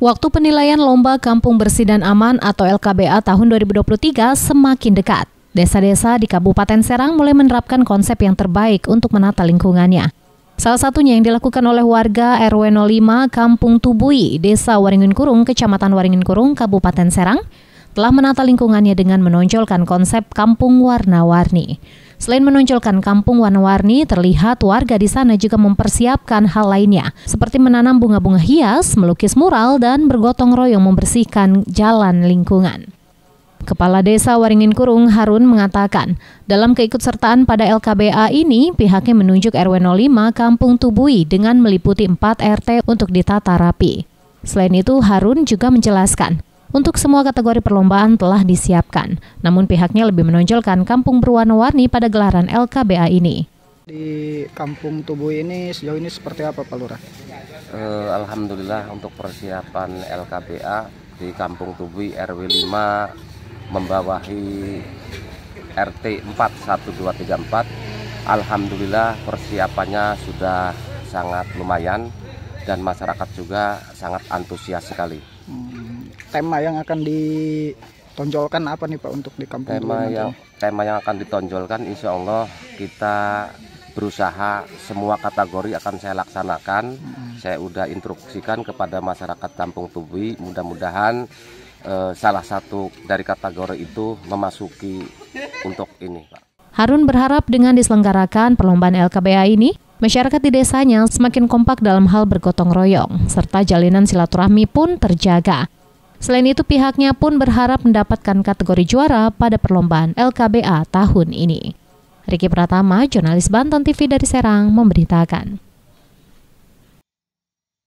Waktu penilaian Lomba Kampung Bersih dan Aman atau LKBA tahun 2023 semakin dekat. Desa-desa di Kabupaten Serang mulai menerapkan konsep yang terbaik untuk menata lingkungannya. Salah satunya yang dilakukan oleh warga RW 05 Kampung Tubui, Desa Waringin Kurung, Kecamatan Waringin Kurung, Kabupaten Serang, telah menata lingkungannya dengan menonjolkan konsep kampung warna-warni. Selain menonjolkan kampung warna-warni, terlihat warga di sana juga mempersiapkan hal lainnya, seperti menanam bunga-bunga hias, melukis mural, dan bergotong royong membersihkan jalan lingkungan. Kepala Desa Waringin Kurung Harun mengatakan, dalam keikutsertaan pada LKBA ini, pihaknya menunjuk RW 05 Kampung Tubui dengan meliputi 4 RT untuk ditata rapi. Selain itu, Harun juga menjelaskan, untuk semua kategori perlombaan telah disiapkan. Namun pihaknya lebih menonjolkan kampung berwarna-warni pada gelaran LKBA ini. Di kampung tubuh ini sejauh ini seperti apa Pak Lurah? Uh, Alhamdulillah untuk persiapan LKBA di kampung tubuh RW 5 membawahi RT 4124 Alhamdulillah persiapannya sudah sangat lumayan dan masyarakat juga sangat antusias sekali. Hmm tema yang akan ditonjolkan apa nih Pak untuk di kampung tema Dulu yang nantinya? tema yang akan ditonjolkan Insya Allah kita berusaha semua kategori akan saya laksanakan hmm. saya udah instruksikan kepada masyarakat Kampung Tubi mudah-mudahan eh, salah satu dari kategori itu memasuki untuk ini Pak Harun berharap dengan diselenggarakan perlombaan LKBA ini Masyarakat di desanya semakin kompak dalam hal bergotong royong, serta jalinan silaturahmi pun terjaga. Selain itu pihaknya pun berharap mendapatkan kategori juara pada perlombaan LKBA tahun ini. Riki Pratama, jurnalis Banten TV dari Serang, memberitakan.